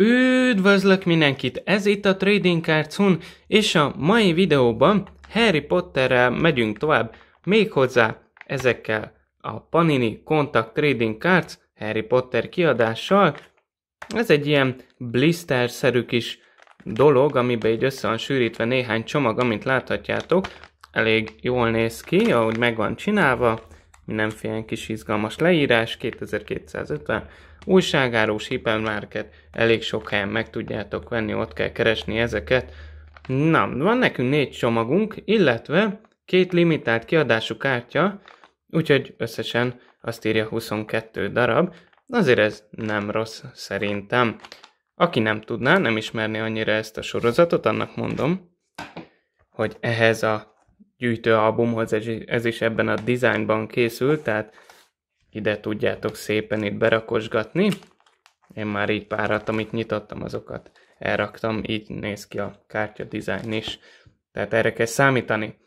Üdvözlök mindenkit! Ez itt a Trading Cards Hun, és a mai videóban Harry Potterrel megyünk tovább, méghozzá ezekkel a Panini Contact Trading Cards Harry Potter kiadással. Ez egy ilyen blister-szerű kis dolog, amiben így össze van sűrítve néhány csomag, amit láthatjátok. Elég jól néz ki, ahogy meg van csinálva mindenféle kis izgalmas leírás, 2250, újságárós, hipermarket, elég sok helyen meg tudjátok venni, ott kell keresni ezeket. Na, van nekünk négy csomagunk, illetve két limitált kiadású kártya, úgyhogy összesen azt írja 22 darab, azért ez nem rossz szerintem. Aki nem tudná, nem ismerné annyira ezt a sorozatot, annak mondom, hogy ehhez a gyűjtőalbumhoz, ez is ebben a dizájnban készült, tehát ide tudjátok szépen itt berakosgatni. Én már így párat, amit nyitottam, azokat elraktam, így néz ki a kártya dizájn is. Tehát erre kell számítani.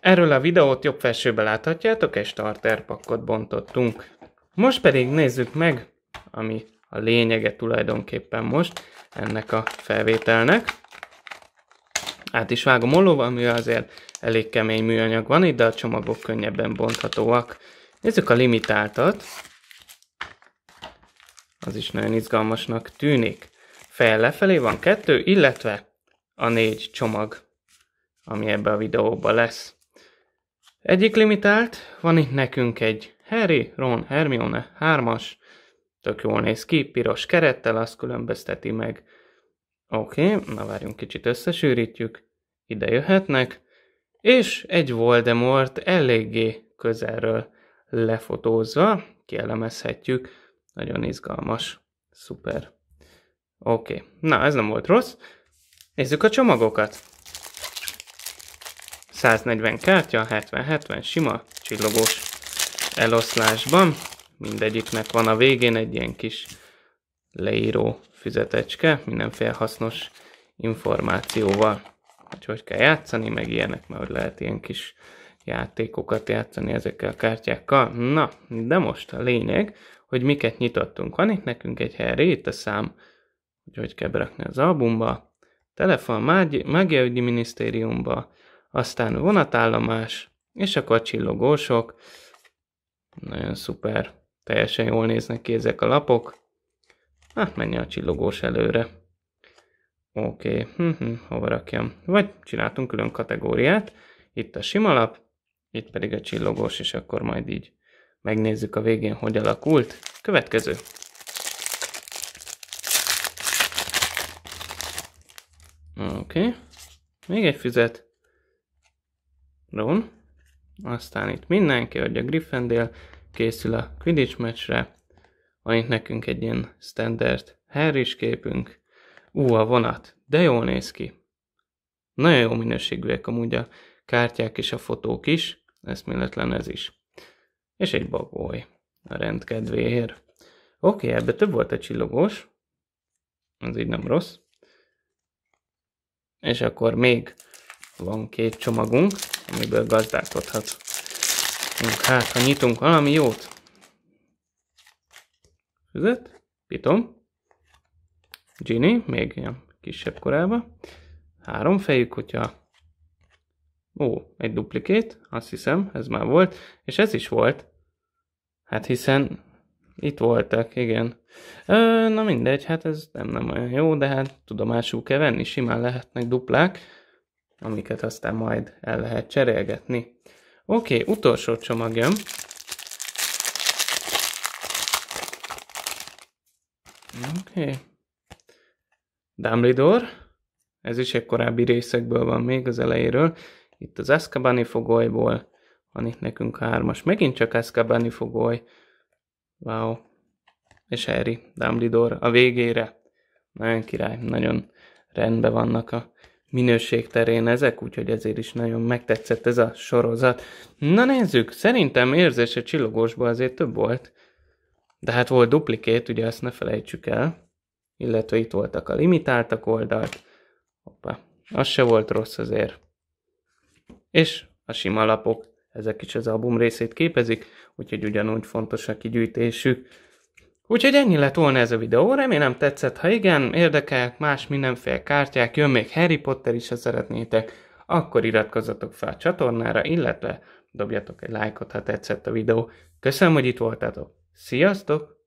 Erről a videót jobb felsőben láthatjátok, egy starter pakkot bontottunk. Most pedig nézzük meg, ami a lényege tulajdonképpen most ennek a felvételnek. Át is vágom ollóval, mivel azért elég kemény műanyag van itt, de a csomagok könnyebben bonthatóak. Nézzük a limitáltat. Az is nagyon izgalmasnak tűnik. Fejjel lefelé van kettő, illetve a négy csomag, ami ebbe a videóba lesz. Egyik limitált, van itt nekünk egy Harry, Ron, Hermione 3-as, tök jól néz ki, piros kerettel, azt különbözteti meg Oké, okay, na várjunk kicsit, összesűrítjük. Ide jöhetnek. És egy Voldemort eléggé közelről lefotózva kielemezhetjük. Nagyon izgalmas. Szuper. Oké, okay. na ez nem volt rossz. Nézzük a csomagokat. 140 kártya, 70-70, sima, csillogós eloszlásban. Mindegyiknek van a végén egy ilyen kis leíró füzetecske, mindenféle hasznos információval, hogy hogy kell játszani, meg ilyenek, mert hogy lehet ilyen kis játékokat játszani ezekkel a kártyákkal. Na, de most a lényeg, hogy miket nyitottunk. Van itt nekünk egy Harry, itt a szám, hogy hogy kell berakni az albumba, telefon mágiaügyi minisztériumba, aztán vonatállomás, és akkor csillogósok. Nagyon szuper, teljesen jól néznek ki ezek a lapok. Hát menj a csillogós előre. Oké, okay. Hm, hm, hova rakjam? Vagy csináltunk külön kategóriát. Itt a sima lap, itt pedig a csillogós, és akkor majd így megnézzük a végén, hogy alakult. Következő. Oké. Okay. Még egy füzet. Ron. Aztán itt mindenki, hogy a Griffendél készül a Quidditch meccsre van itt nekünk egy ilyen standard Harris képünk. Ú, a vonat, de jól néz ki. Nagyon jó minőségűek amúgy a kártyák és a fotók is, eszméletlen ez is. És egy bagoly, a rendkedvéért. Oké, okay, ebbe több volt a csillogós, ez így nem rossz. És akkor még van két csomagunk, amiből gazdálkodhat. Hát, ha nyitunk valami jót, között. Pitom. Ginny, még ilyen kisebb korába. Három fejű kutya, Ó, egy duplikét, azt hiszem, ez már volt. És ez is volt. Hát hiszen itt voltak, igen. Ö, na mindegy, hát ez nem, nem olyan jó, de hát tudomásul kell venni, simán lehetnek duplák, amiket aztán majd el lehet cserélgetni. Oké, okay, utolsó csomagjam, Oké. Okay. Dumbledore. Ez is egy korábbi részekből van még az elejéről. Itt az Azkabani fogolyból van itt nekünk hármas. Megint csak Azkabani fogoly. Wow. És Harry Dumbledore a végére. Nagyon király, nagyon rendben vannak a minőség terén ezek, úgyhogy ezért is nagyon megtetszett ez a sorozat. Na nézzük, szerintem érzése csillogósban azért több volt. De hát volt duplikét, ugye ezt ne felejtsük el, illetve itt voltak a limitáltak oldalt, hoppá, az se volt rossz azért. És a sima lapok, ezek is az album részét képezik, úgyhogy ugyanúgy fontos a kigyűjtésük. Úgyhogy ennyi lett volna ez a videó, remélem tetszett, ha igen, érdekel más mindenféle kártyák, jön még Harry Potter is, ha szeretnétek, akkor iratkozzatok fel a csatornára, illetve dobjatok egy lájkot, ha tetszett a videó. Köszönöm, hogy itt voltatok! Sziasztok!